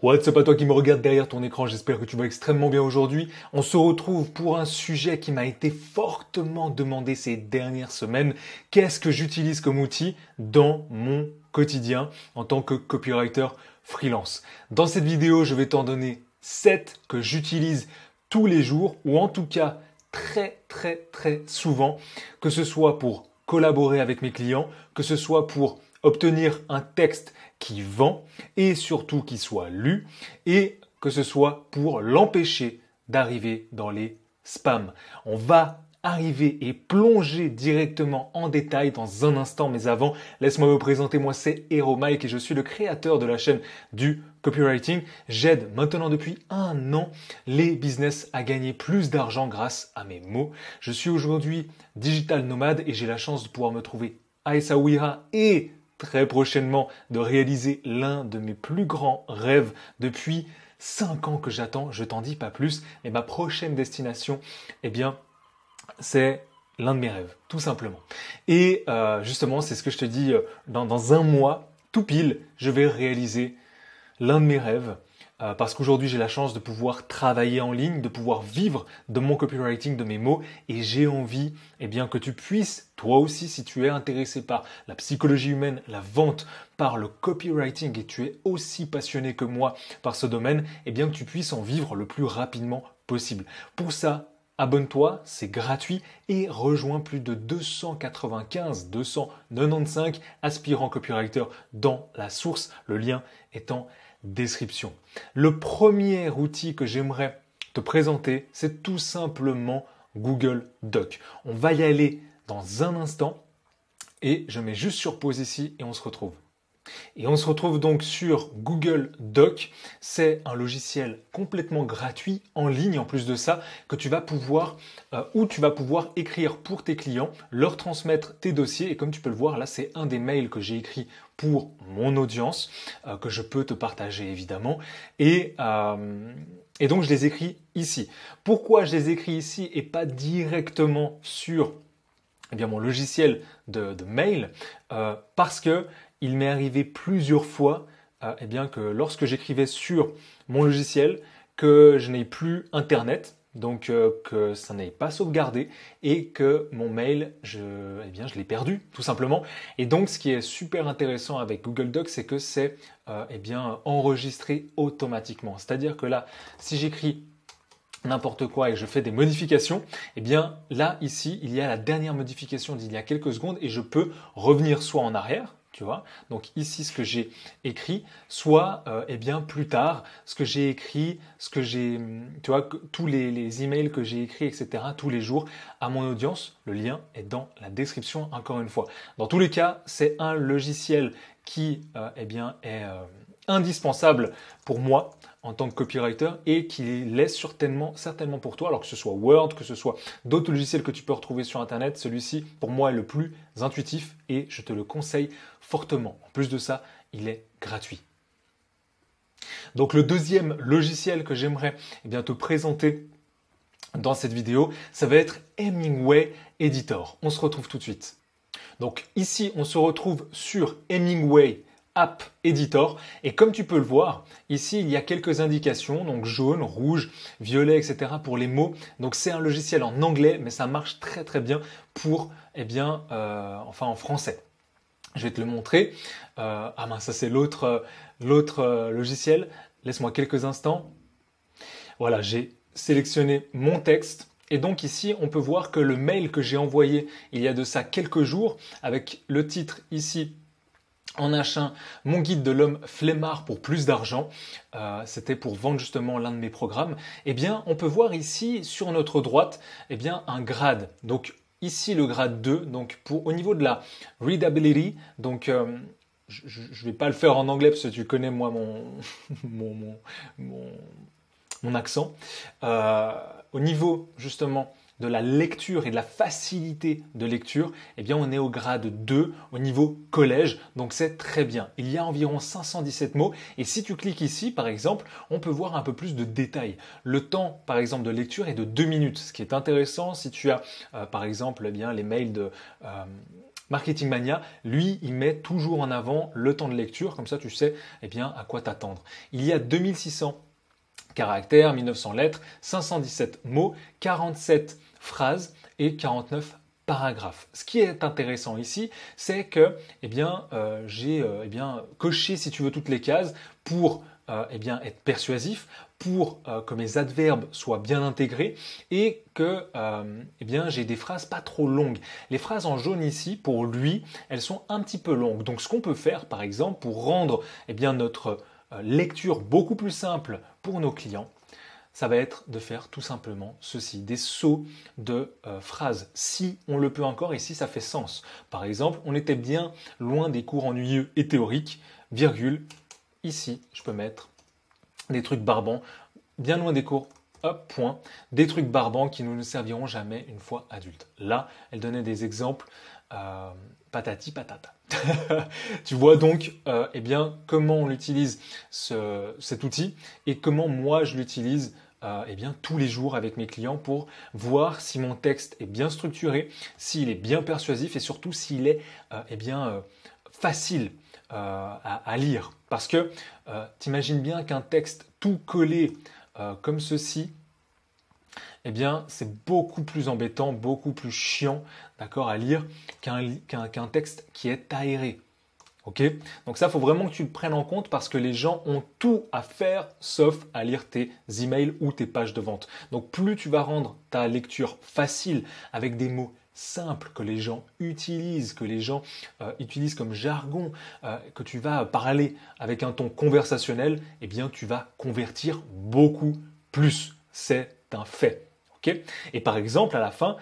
What's c'est pas toi qui me regarde derrière ton écran, j'espère que tu vas extrêmement bien aujourd'hui. On se retrouve pour un sujet qui m'a été fortement demandé ces dernières semaines. Qu'est-ce que j'utilise comme outil dans mon quotidien en tant que copywriter freelance Dans cette vidéo, je vais t'en donner 7 que j'utilise tous les jours, ou en tout cas très très très souvent, que ce soit pour collaborer avec mes clients, que ce soit pour obtenir un texte qui vend et surtout qui soit lu et que ce soit pour l'empêcher d'arriver dans les spams. On va arriver et plonger directement en détail dans un instant, mais avant, laisse-moi vous présenter, moi c'est Hero Mike et je suis le créateur de la chaîne du copywriting. J'aide maintenant depuis un an les business à gagner plus d'argent grâce à mes mots. Je suis aujourd'hui digital nomade et j'ai la chance de pouvoir me trouver à Essaouira et très prochainement de réaliser l'un de mes plus grands rêves depuis 5 ans que j'attends, je t'en dis pas plus, et ma prochaine destination, eh bien, c'est l'un de mes rêves, tout simplement. Et euh, justement, c'est ce que je te dis, euh, dans un mois, tout pile, je vais réaliser l'un de mes rêves, euh, parce qu'aujourd'hui j'ai la chance de pouvoir travailler en ligne, de pouvoir vivre de mon copywriting, de mes mots, et j'ai envie eh bien, que tu puisses, toi aussi, si tu es intéressé par la psychologie humaine, la vente, par le copywriting, et tu es aussi passionné que moi par ce domaine, et eh bien que tu puisses en vivre le plus rapidement possible. Pour ça, Abonne-toi, c'est gratuit et rejoins plus de 295, 295 aspirants copywriters dans la source, le lien étant description. Le premier outil que j'aimerais te présenter, c'est tout simplement Google Doc. On va y aller dans un instant et je mets juste sur pause ici et on se retrouve. Et on se retrouve donc sur Google Doc. C'est un logiciel complètement gratuit en ligne en plus de ça que tu vas pouvoir euh, où tu vas pouvoir écrire pour tes clients, leur transmettre tes dossiers et comme tu peux le voir là, c'est un des mails que j'ai écrit pour mon audience euh, que je peux te partager évidemment et euh, et donc je les écris ici. Pourquoi je les écris ici et pas directement sur eh bien, mon logiciel de mail Parce que il m'est arrivé plusieurs fois euh, eh bien que lorsque j'écrivais sur mon logiciel, que je n'ai plus Internet, donc euh, que ça n'est pas sauvegardé et que mon mail, je, eh bien, je l'ai perdu tout simplement. Et donc, ce qui est super intéressant avec Google Docs, c'est que c'est euh, eh bien enregistré automatiquement. C'est-à-dire que là, si j'écris n'importe quoi et je fais des modifications, eh bien là ici, il y a la dernière modification d'il y a quelques secondes et je peux revenir soit en arrière, vois Donc ici, ce que j'ai écrit, soit euh, eh bien plus tard, ce que j'ai écrit, ce que j'ai, mm, tu vois, tous les, emails que j'ai écrits, etc., tous les jours à mon audience. Le lien est dans la description, encore une fois. Dans tous les cas, c'est un logiciel qui, euh, eh bien, est euh, indispensable pour moi en tant que copywriter et qui laisse certainement, certainement pour toi, alors que ce soit Word, que ce soit d'autres logiciels que tu peux retrouver sur Internet, celui-ci, pour moi, est le plus intuitif et je te le conseille fortement. En plus de ça, il est gratuit. Donc le deuxième logiciel que j'aimerais eh te présenter dans cette vidéo, ça va être Hemingway Editor. On se retrouve tout de suite. Donc ici, on se retrouve sur Hemingway App Editor. Et comme tu peux le voir, ici, il y a quelques indications, donc jaune, rouge, violet, etc. pour les mots. Donc c'est un logiciel en anglais, mais ça marche très très bien pour, eh bien, euh, enfin en français. Je vais te le montrer. Euh, ah ben ça c'est l'autre euh, logiciel. Laisse-moi quelques instants. Voilà, j'ai sélectionné mon texte. Et donc ici, on peut voir que le mail que j'ai envoyé il y a de ça quelques jours, avec le titre ici en achat, mon guide de l'homme flemmard pour plus d'argent, euh, c'était pour vendre justement l'un de mes programmes, eh bien on peut voir ici sur notre droite eh bien, un grade. Donc ici le grade 2, donc pour, au niveau de la readability, donc euh, je ne vais pas le faire en anglais parce que tu connais moi mon, mon, accent. Euh, au niveau justement de la lecture et de la facilité de lecture, eh bien on est au grade 2 au niveau collège, donc c'est très bien. Il y a environ 517 mots et si tu cliques ici par exemple, on peut voir un peu plus de détails. Le temps par exemple de lecture est de 2 minutes, ce qui est intéressant si tu as euh, par exemple eh bien, les mails de... Euh, Marketing Mania, lui, il met toujours en avant le temps de lecture, comme ça tu sais eh bien, à quoi t'attendre. Il y a 2600 caractères, 1900 lettres, 517 mots, 47 phrases et 49 paragraphes. Ce qui est intéressant ici, c'est que eh bien, euh, j'ai euh, eh bien, coché, si tu veux, toutes les cases pour euh, eh être persuasif, pour que mes adverbes soient bien intégrés et que j'ai des phrases pas trop longues. Les phrases en jaune ici, pour lui, elles sont un petit peu longues. Donc ce qu'on peut faire, par exemple, pour rendre notre lecture beaucoup plus simple pour nos clients, ça va être de faire tout simplement ceci, des sauts de euh, phrases, si on le peut encore et si ça fait sens. Par exemple, on était bien loin des cours ennuyeux et théoriques, virgule, ici, je peux mettre des trucs barbants, bien loin des cours hop, point, des trucs barbants qui nous ne nous serviront jamais une fois adultes. Là, elle donnait des exemples euh, patati patata. tu vois donc euh, eh bien, comment on utilise cet outil et comment moi je l'utilise euh, eh bien, tous les jours avec mes clients pour voir si mon texte est bien structuré, s'il est bien persuasif et surtout s'il est euh, eh bien, euh, facile à, lire. Parce que t'imagines bien qu'un texte tout collé comme ceci, eh bien, c'est beaucoup plus embêtant, beaucoup plus chiant, d'accord, à lire qu'un texte qui est aéré, donc ça, faut vraiment que tu le prennes en compte parce que les gens ont tout à faire sauf à lire tes emails ou tes pages de vente. Donc plus tu vas rendre ta lecture facile avec des mots simples que les gens utilisent, que les gens euh, utilisent comme jargon, euh, que tu vas parler avec un ton conversationnel, eh bien tu vas convertir beaucoup plus. C'est un fait. Et par exemple, à la fin,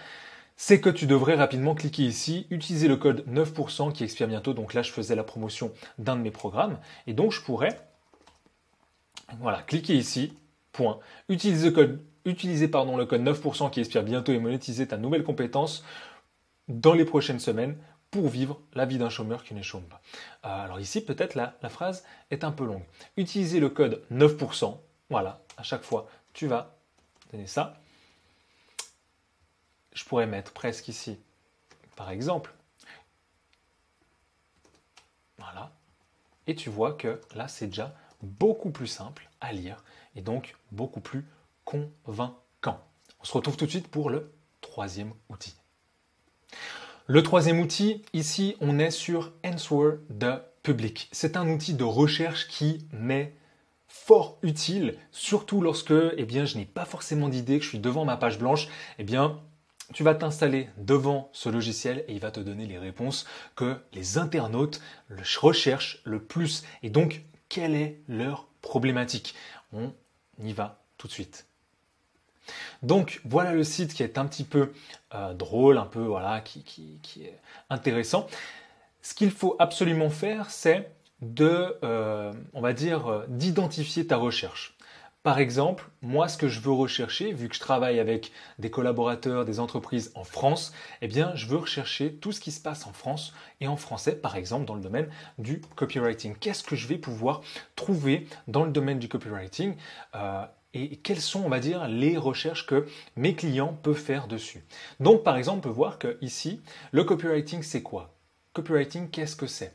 c'est que tu devrais rapidement cliquer ici, utiliser le code 9% qui expire bientôt. Donc là, je faisais la promotion d'un de mes programmes. Et donc, je pourrais, voilà, cliquer ici, point, utiliser le code, utiliser, pardon, le code 9% qui expire bientôt et monétiser ta nouvelle compétence dans les prochaines semaines pour vivre la vie d'un chômeur qui ne chôme pas. Euh, alors ici, peut-être la, la phrase est un peu longue. Utilisez le code 9%, voilà, à chaque fois, tu vas donner ça je pourrais mettre presque ici, par exemple. Voilà. Et tu vois que là, c'est déjà beaucoup plus simple à lire et donc beaucoup plus convaincant. On se retrouve tout de suite pour le troisième outil. Le troisième outil, ici, on est sur Answer the Public. C'est un outil de recherche qui m'est fort utile, surtout lorsque eh bien, je n'ai pas forcément d'idée, que je suis devant ma page blanche, eh bien, tu vas t'installer devant ce logiciel et il va te donner les réponses que les internautes recherchent le plus. Et donc, quelle est leur problématique On y va tout de suite. Donc voilà le site qui est un petit peu euh, drôle, un peu voilà, qui, est intéressant. Ce qu'il faut absolument faire, c'est de, euh, on va dire, euh, d'identifier ta recherche. Par exemple, moi, ce que je veux rechercher, vu que je travaille avec des collaborateurs, des entreprises en France, eh bien, je veux rechercher tout ce qui se passe en France et en français, par exemple, dans le domaine du copywriting. Qu'est-ce que je vais pouvoir trouver dans le domaine du copywriting euh, et quelles sont, on va dire, les recherches que mes clients peuvent faire dessus. Donc, par exemple, on peut voir qu'ici, le copywriting, c'est quoi Copywriting, qu'est-ce que c'est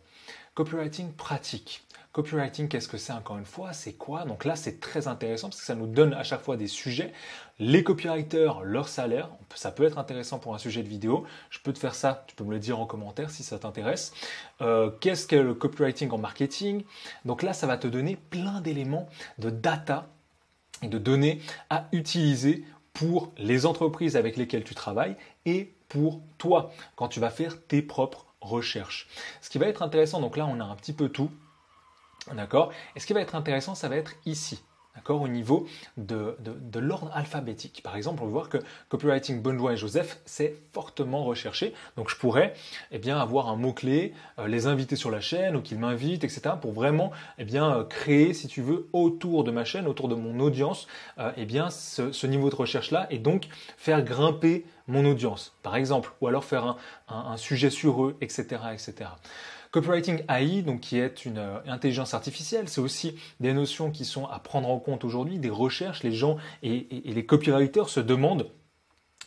Copywriting pratique. Copywriting, qu'est-ce que c'est encore une fois C'est quoi Donc là, c'est très intéressant parce que ça nous donne à chaque fois des sujets. Les copywriters, leur salaire, ça peut être intéressant pour un sujet de vidéo. Je peux te faire ça, tu peux me le dire en commentaire si ça t'intéresse. Euh, qu'est-ce que le copywriting en marketing Donc là, ça va te donner plein d'éléments de data et de données à utiliser pour les entreprises avec lesquelles tu travailles et pour toi quand tu vas faire tes propres recherches. Ce qui va être intéressant, donc là on a un petit peu tout, D'accord Et ce qui va être intéressant, ça va être ici. D'accord Au niveau de, l'ordre alphabétique. Par exemple, on va voir que copywriting Benoît et Joseph, c'est fortement recherché. Donc je pourrais eh bien, avoir un mot-clé, euh, les inviter sur la chaîne ou qu'ils m'invitent, etc. pour vraiment eh bien, euh, créer, si tu veux, autour de ma chaîne, autour de mon audience, euh, eh bien, ce, niveau de recherche-là et donc faire grimper mon audience, par exemple, ou alors faire un, un sujet sur eux, etc. etc. Copywriting AI, donc qui est une euh, intelligence artificielle, c'est aussi des notions qui sont à prendre en compte aujourd'hui, des recherches. Les gens et, les copywriters se demandent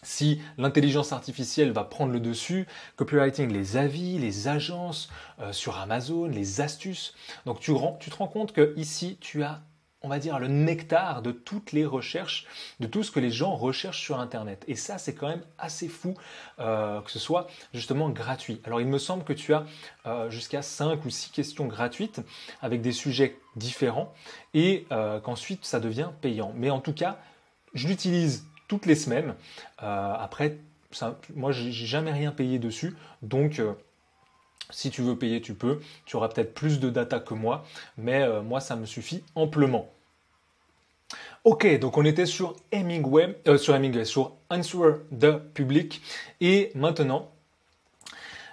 si l'intelligence artificielle va prendre le dessus, copywriting, les avis, les agences euh, sur Amazon, les astuces. Donc tu, tu te rends compte que ici tu as on va dire, le nectar de toutes les recherches, de tout ce que les gens recherchent sur Internet. Et ça, c'est quand même assez fou euh, que ce soit justement gratuit. Alors, il me semble que tu as euh, jusqu'à 5 ou 6 questions gratuites avec des sujets différents et euh, qu'ensuite, ça devient payant. Mais en tout cas, je l'utilise toutes les semaines. après, ça, moi, j'ai jamais rien payé dessus. Donc, si tu veux payer, tu peux. Tu auras peut-être plus de data que moi, mais euh, moi, ça me suffit amplement. Ok, donc on était sur euh, sur Hemingway, sur Answer the Public. Et maintenant,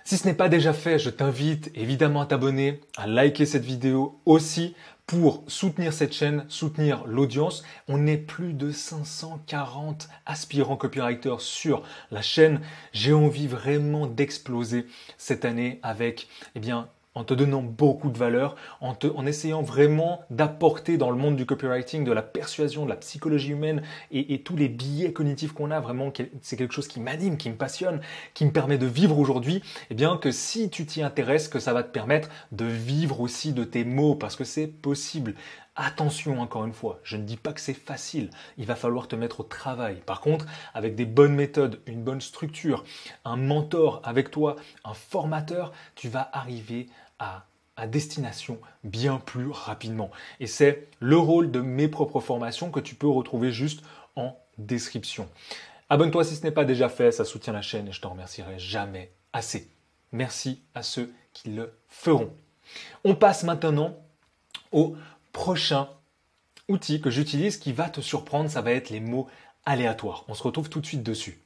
si ce n'est pas déjà fait, je t'invite évidemment à t'abonner, à liker cette vidéo aussi, pour soutenir cette chaîne, soutenir l'audience. On est plus de 540 aspirants copywriters sur la chaîne. J'ai envie vraiment d'exploser cette année avec eh bien, en te donnant beaucoup de valeur, en, en essayant vraiment d'apporter dans le monde du copywriting de la persuasion, de la psychologie humaine et, tous les billets cognitifs qu'on a, vraiment c'est quelque chose qui m'anime, qui me passionne, qui me permet de vivre aujourd'hui, et eh bien que si tu t'y intéresses, que ça va te permettre de vivre aussi de tes mots, parce que c'est possible. Attention, encore une fois, je ne dis pas que c'est facile, il va falloir te mettre au travail. Par contre, avec des bonnes méthodes, une bonne structure, un mentor avec toi, un formateur, tu vas arriver à destination bien plus rapidement. Et c'est le rôle de mes propres formations que tu peux retrouver juste en description. Abonne-toi si ce n'est pas déjà fait, ça soutient la chaîne et je te remercierai jamais assez. Merci à ceux qui le feront. On passe maintenant au prochain outil que j'utilise qui va te surprendre, ça va être les mots aléatoires. On se retrouve tout de suite dessus.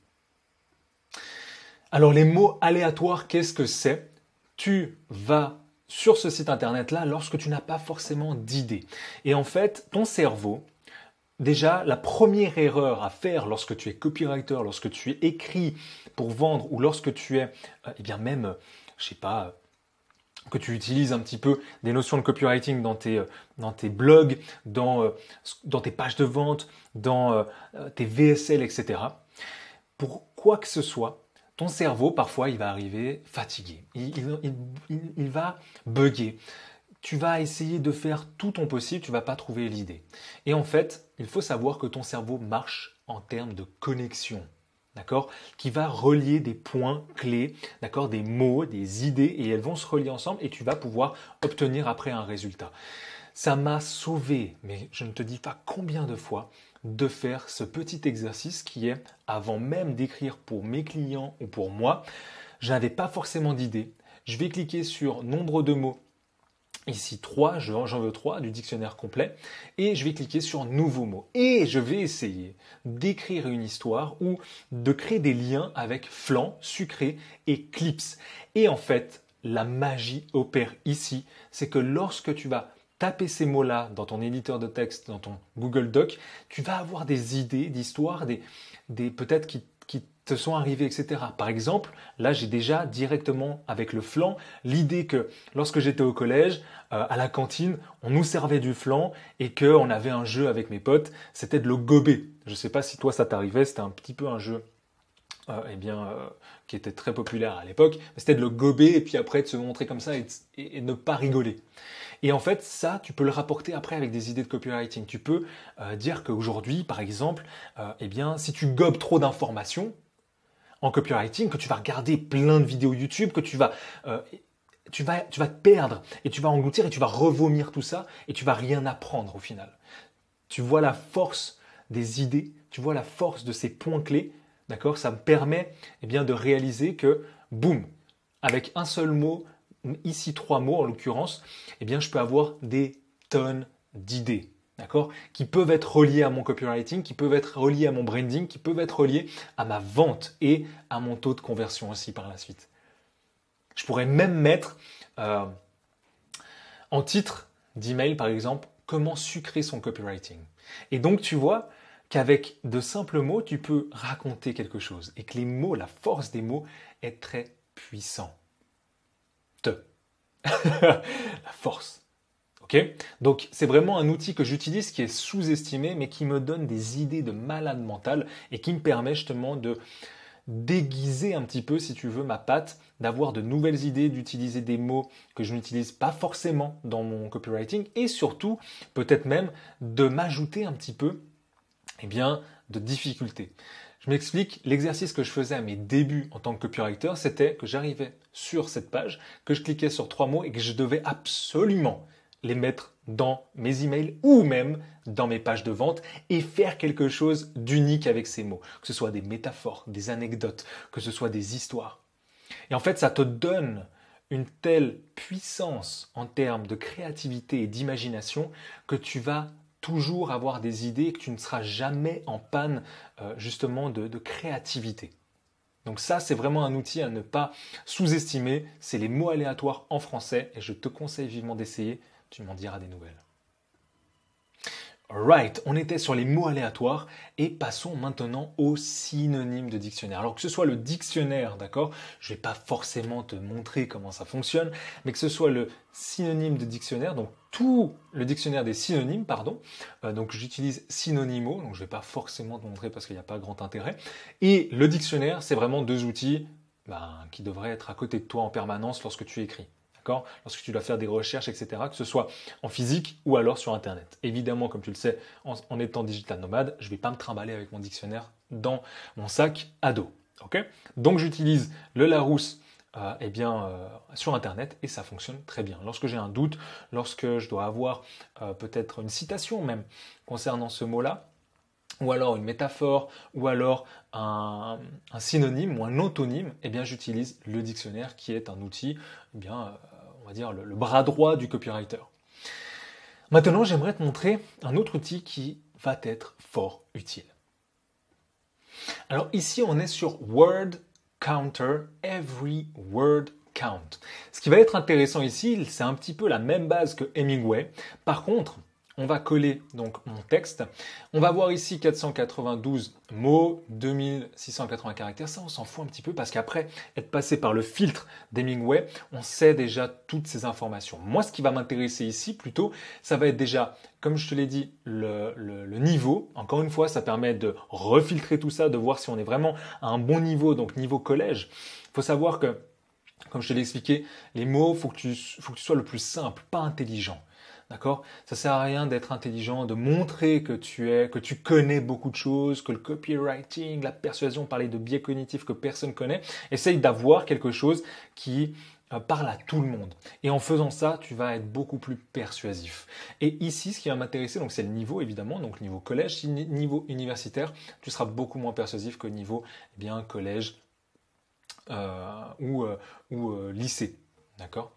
Alors les mots aléatoires, qu'est-ce que c'est Tu vas sur ce site internet-là lorsque tu n'as pas forcément d'idée. Et en fait, ton cerveau, déjà, la première erreur à faire lorsque tu es copywriter, lorsque tu écris pour vendre ou lorsque tu es, euh, eh bien même, euh, je sais pas, que tu utilises un petit peu des notions de copywriting dans tes, euh, blogs, euh, dans, tes pages de vente, dans euh, tes VSL, etc. Pour quoi que ce soit, ton cerveau, parfois, il va arriver fatigué. Il, va bugger. Tu vas essayer de faire tout ton possible, tu vas pas trouver l'idée. Et en fait, il faut savoir que ton cerveau marche en termes de connexion d'accord Qui va relier des points clés, d'accord Des mots, des idées, et elles vont se relier ensemble et tu vas pouvoir obtenir après un résultat. Ça m'a sauvé, mais je ne te dis pas combien de fois, de faire ce petit exercice qui est, avant même d'écrire pour mes clients ou pour moi, je n'avais pas forcément d'idée. Je vais cliquer sur nombre de mots ici 3, j'en veux 3 du dictionnaire complet, et je vais cliquer sur nouveau mot. Et je vais essayer d'écrire une histoire ou de créer des liens avec flan, sucré et clips. Et en fait, la magie opère ici, c'est que lorsque tu vas taper ces mots-là dans ton éditeur de texte, dans ton Google Doc, tu vas avoir des idées d'histoires, des, des peut-être qui te sont arrivés, etc. Par exemple, là j'ai déjà directement avec le flan l'idée que lorsque j'étais au collège, euh, à la cantine, on nous servait du flan et qu'on avait un jeu avec mes potes, c'était de le gober. Je ne sais pas si toi ça t'arrivait, c'était un petit peu un jeu euh, eh bien, euh, qui était très populaire à l'époque, c'était de le gober et puis après de se montrer comme ça et, ne pas rigoler. Et en fait, ça, tu peux le rapporter après avec des idées de copywriting. Tu peux euh, dire qu'aujourd'hui, par exemple, eh bien, si tu gobes trop d'informations, en copywriting, que tu vas regarder plein de vidéos YouTube, que tu vas euh, tu vas, tu vas te perdre et tu vas engloutir et tu vas revomir tout ça et tu vas rien apprendre au final. Tu vois la force des idées, tu vois la force de ces points clés, d'accord Ça me permet eh bien, de réaliser que, boum, avec un seul mot, ici trois mots en l'occurrence, eh bien, je peux avoir des tonnes d'idées d'accord Qui peuvent être reliés à mon copywriting, qui peuvent être reliés à mon branding, qui peuvent être reliés à ma vente et à mon taux de conversion aussi par la suite. Je pourrais même mettre euh, en titre d'email, par exemple, comment sucrer son copywriting. Et donc, tu vois qu'avec de simples mots, tu peux raconter quelque chose et que les mots, la force des mots est très puissante. la force. Donc c'est vraiment un outil que j'utilise qui est sous-estimé mais qui me donne des idées de malade mental et qui me permet justement de déguiser un petit peu, si tu veux, ma patte, d'avoir de nouvelles idées, d'utiliser des mots que je n'utilise pas forcément dans mon copywriting et surtout peut-être même de m'ajouter un petit peu eh bien, de difficultés. Je m'explique, l'exercice que je faisais à mes débuts en tant que copywriter, c'était que j'arrivais sur cette page, que je cliquais sur trois mots et que je devais absolument les mettre dans mes emails ou même dans mes pages de vente et faire quelque chose d'unique avec ces mots, que ce soit des métaphores, des anecdotes, que ce soit des histoires. Et en fait, ça te donne une telle puissance en termes de créativité et d'imagination que tu vas toujours avoir des idées et que tu ne seras jamais en panne euh, justement de créativité. Donc ça, c'est vraiment un outil à ne pas sous-estimer. C'est les mots aléatoires en français et je te conseille vivement d'essayer tu m'en diras des nouvelles. Right, on était sur les mots aléatoires et passons maintenant aux synonymes de dictionnaire. Alors que ce soit le dictionnaire, d'accord, je vais pas forcément te montrer comment ça fonctionne, mais que ce soit le synonyme de dictionnaire, donc tout le dictionnaire des synonymes, pardon, euh, donc j'utilise synonymo, donc je vais pas forcément te montrer parce qu'il n'y a pas grand intérêt, et le dictionnaire, c'est vraiment deux outils ben, qui devraient être à côté de toi en permanence lorsque tu écris. Lorsque tu dois faire des recherches, etc., que ce soit en physique ou alors sur Internet. Évidemment, comme tu le sais, en, étant digital nomade, je ne vais pas me trimballer avec mon dictionnaire dans mon sac à dos. Ok Donc j'utilise le Larousse euh, eh bien, euh, sur Internet et ça fonctionne très bien. Lorsque j'ai un doute, lorsque je dois avoir euh, peut-être une citation même concernant ce mot-là, ou alors une métaphore, ou alors un, synonyme ou un antonyme, eh bien j'utilise le dictionnaire qui est un outil eh bien, on va dire, le, bras droit du copywriter. Maintenant, j'aimerais te montrer un autre outil qui va être fort utile. Alors ici, on est sur Word Counter, Every Word Count. Ce qui va être intéressant ici, c'est un petit peu la même base que Hemingway. Par contre, on va coller donc mon texte. On va voir ici 492 mots, 2680 caractères. Ça, on s'en fout un petit peu parce qu'après être passé par le filtre d'Hemingway, on sait déjà toutes ces informations. Moi, ce qui va m'intéresser ici plutôt, ça va être déjà, comme je te l'ai dit, le, niveau. Encore une fois, ça permet de refiltrer tout ça, de voir si on est vraiment à un bon niveau, donc niveau collège. Il faut savoir que, comme je te l'ai expliqué, les mots, faut faut que tu sois le plus simple, pas intelligent. D'accord Ça sert à rien d'être intelligent, de montrer que tu es, que tu connais beaucoup de choses, que le copywriting, la persuasion, parler de biais cognitifs que personne connaît. Essaye d'avoir quelque chose qui euh, parle à tout le monde. Et en faisant ça, tu vas être beaucoup plus persuasif. Et ici, ce qui va m'intéresser, donc c'est le niveau évidemment, donc niveau collège, niveau universitaire, tu seras beaucoup moins persuasif que niveau eh bien collège euh, ou, euh, ou lycée. D'accord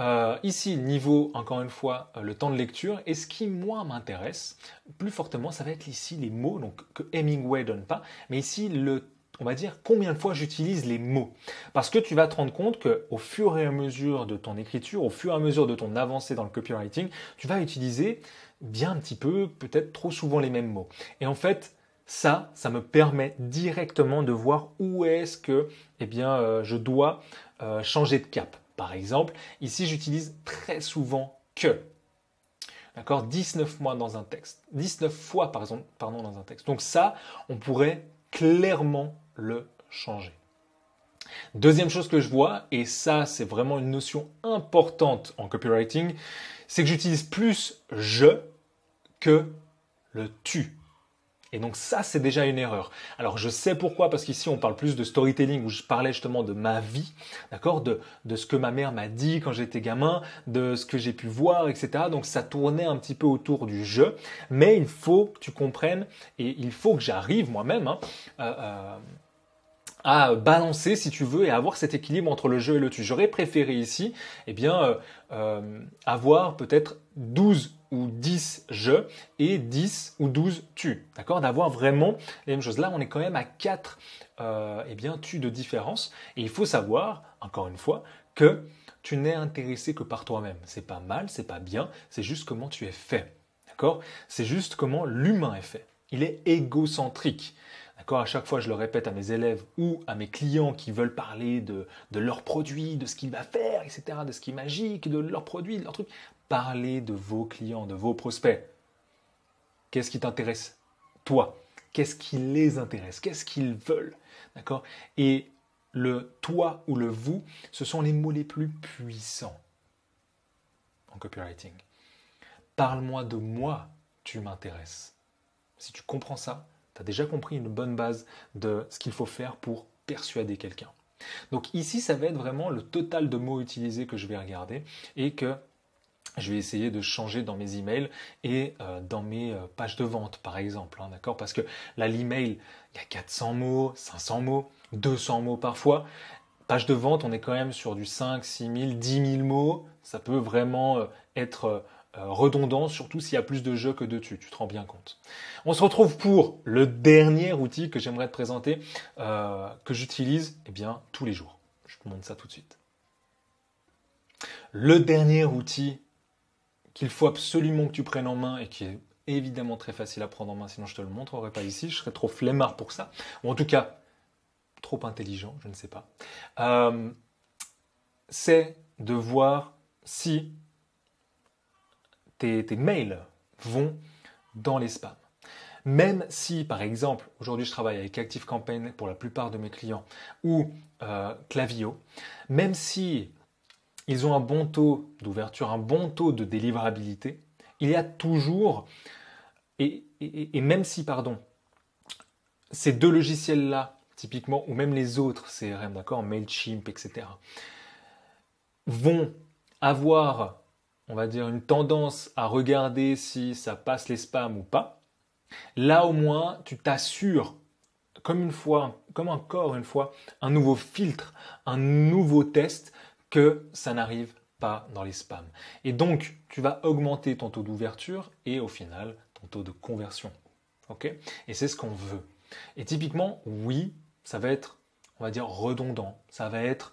euh, ici, niveau, encore une fois, euh, le temps de lecture. Et ce qui, moi, m'intéresse plus fortement, ça va être ici les mots donc, que Hemingway donne pas. Mais ici, le on va dire combien de fois j'utilise les mots. Parce que tu vas te rendre compte qu'au fur et à mesure de ton écriture, au fur et à mesure de ton avancée dans le copywriting, tu vas utiliser bien un petit peu, peut-être trop souvent les mêmes mots. Et en fait, ça, ça me permet directement de voir où est-ce que eh bien, euh, je dois changer de cap par exemple. Ici, j'utilise très souvent que. D'accord 19 mois dans un texte. 19 fois, par exemple, pardon, dans un texte. Donc ça, on pourrait clairement le changer. Deuxième chose que je vois, et ça c'est vraiment une notion importante en copywriting, c'est que j'utilise plus je que le tu. Et donc ça, c'est déjà une erreur. Alors je sais pourquoi, parce qu'ici on parle plus de storytelling, où je parlais justement de ma vie, d'accord, de, ce que ma mère m'a dit quand j'étais gamin, de ce que j'ai pu voir, etc. Donc ça tournait un petit peu autour du jeu, mais il faut que tu comprennes, et il faut que j'arrive moi-même, hein, euh, euh, à balancer si tu veux et avoir cet équilibre entre le jeu et le tu. J'aurais préféré ici, eh bien, euh, avoir peut-être 12 ou 10 je et 10 ou 12 tu. D'accord D'avoir vraiment les mêmes choses. Là, on est quand même à 4 et euh, eh bien, tu de différence. Et il faut savoir, encore une fois, que tu n'es intéressé que par toi-même. C'est pas mal, c'est pas bien, c'est juste comment tu es fait. D'accord C'est juste comment l'humain est fait. Il est égocentrique. D'accord À chaque fois, je le répète à mes élèves ou à mes clients qui veulent parler de, de leurs produits, de ce qu'il va faire, etc., de ce qui est magique, de leurs produits, de leurs trucs. Parler de vos clients, de vos prospects. Qu'est-ce qui t'intéresse Toi. Qu'est-ce qui les intéresse Qu'est-ce qu'ils veulent D'accord Et le toi ou le vous, ce sont les mots les plus puissants en copywriting. Parle-moi de moi, tu m'intéresses. Si tu comprends ça, tu as déjà compris une bonne base de ce qu'il faut faire pour persuader quelqu'un. Donc ici, ça va être vraiment le total de mots utilisés que je vais regarder et que je vais essayer de changer dans mes emails et euh, dans mes euh, pages de vente, par exemple. Hein, d'accord Parce que là, l'email, il y a 400 mots, 500 mots, 200 mots parfois. Page de vente, on est quand même sur du 5, 6 000, 10 000 mots. Ça peut vraiment euh, être redondant, surtout s'il y a plus de jeux que de tu. Tu te rends bien compte. On se retrouve pour le dernier outil que j'aimerais te présenter, que j'utilise eh bien tous les jours. Je te montre ça tout de suite. Le dernier outil qu'il faut absolument que tu prennes en main et qui est évidemment très facile à prendre en main, sinon je te le montrerai pas ici, je serais trop flemmard pour ça, ou en tout cas trop intelligent, je ne sais pas, euh, c'est de voir si tes, mails vont dans les spams. Même si, par exemple, aujourd'hui je travaille avec ActiveCampaign pour la plupart de mes clients ou Clavio, euh, même si ils ont un bon taux d'ouverture, un bon taux de délivrabilité, il y a toujours, et, même si, pardon, ces deux logiciels-là, typiquement, ou même les autres CRM, d'accord, MailChimp, etc., vont avoir, on va dire, une tendance à regarder si ça passe les spams ou pas, là au moins, tu t'assures, comme une fois, comme encore une fois, un nouveau filtre, un nouveau test que ça n'arrive pas dans les spams. Et donc, tu vas augmenter ton taux d'ouverture et au final, ton taux de conversion. ok et c'est ce qu'on veut. Et typiquement, oui, ça va être, on va dire, redondant. Ça va être,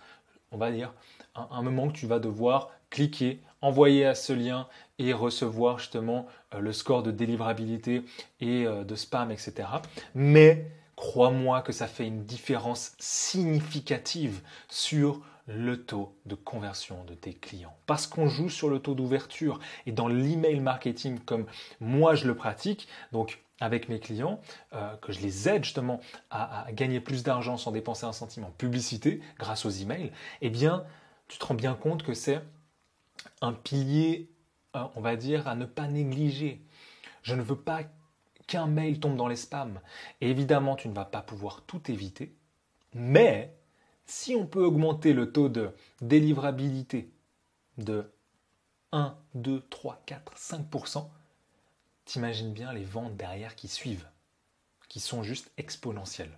on va dire, un, moment que tu vas devoir cliquer, envoyer à ce lien et recevoir justement euh, le score de délivrabilité et euh, de spam, etc. Mais crois-moi que ça fait une différence significative sur le taux de conversion de tes clients. Parce qu'on joue sur le taux d'ouverture et dans l'email marketing comme moi je le pratique, donc avec mes clients, euh, que je les aide justement à, gagner plus d'argent sans dépenser un centime en publicité grâce aux emails, eh bien, tu te rends bien compte que c'est un pilier, euh, on va dire, à ne pas négliger. Je ne veux pas qu'un mail tombe dans les spams. Et évidemment, tu ne vas pas pouvoir tout éviter, mais si on peut augmenter le taux de délivrabilité de 1, 2, 3, 4, 5%, t'imagines bien les ventes derrière qui suivent, qui sont juste exponentielles.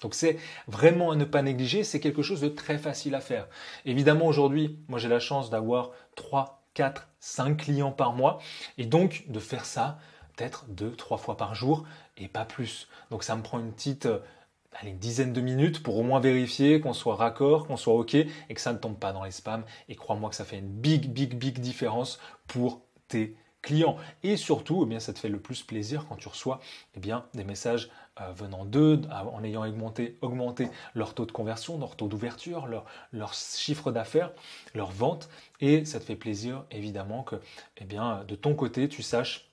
Donc c'est vraiment à ne pas négliger, c'est quelque chose de très facile à faire. Évidemment aujourd'hui, moi j'ai la chance d'avoir 3, 4, 5 clients par mois et donc de faire ça peut-être 2, 3 fois par jour et pas plus. Donc ça me prend une petite euh, allez, une dizaine de minutes pour au moins vérifier qu'on soit raccord, qu'on soit OK et que ça ne tombe pas dans les spams. Et crois-moi que ça fait une big, big, big différence pour tes clients. Et surtout, eh bien, ça te fait le plus plaisir quand tu reçois eh des messages euh, venant d'eux, euh, en ayant augmenté, leur taux de conversion, leur taux d'ouverture, leur, chiffre d'affaires, leur vente. Et ça te fait plaisir, évidemment, que eh de ton côté, tu saches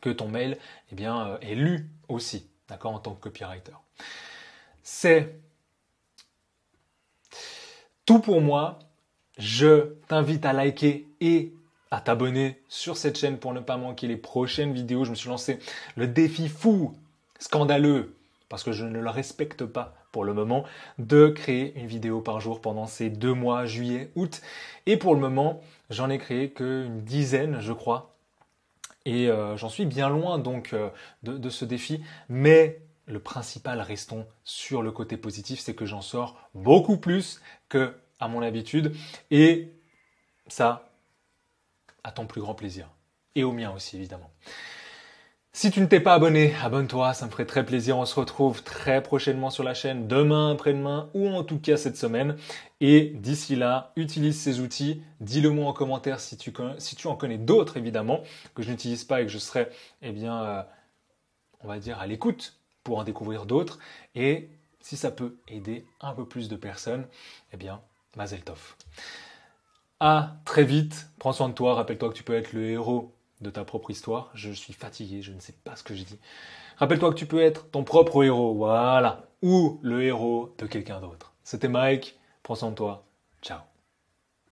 que ton mail eh bien, euh, est lu aussi, en tant que copywriter c'est tout pour moi. Je t'invite à liker et à t'abonner sur cette chaîne pour ne pas manquer les prochaines vidéos. Je me suis lancé le défi fou, scandaleux, parce que je ne le respecte pas pour le moment, de créer une vidéo par jour pendant ces deux mois, juillet, août. Et pour le moment, j'en ai créé qu'une dizaine, je crois. Et euh, j'en suis bien loin donc euh, de, de ce défi. Mais le principal, restons sur le côté positif, c'est que j'en sors beaucoup plus que à mon habitude. Et ça, à ton plus grand plaisir. Et au mien aussi, évidemment. Si tu ne t'es pas abonné, abonne-toi, ça me ferait très plaisir. On se retrouve très prochainement sur la chaîne, demain, après-demain, ou en tout cas cette semaine. Et d'ici là, utilise ces outils. Dis-le moi en commentaire si tu, en connais d'autres, évidemment, que je n'utilise pas et que je serai, eh bien, euh, on va dire, à l'écoute pour en découvrir d'autres. Et si ça peut aider un peu plus de personnes, eh bien, Mazel Tov. À très vite. Prends soin de toi. Rappelle-toi que tu peux être le héros de ta propre histoire. Je suis fatigué. Je ne sais pas ce que j'ai dit Rappelle-toi que tu peux être ton propre héros. Voilà. Ou le héros de quelqu'un d'autre. C'était Mike. Prends soin de toi. Ciao.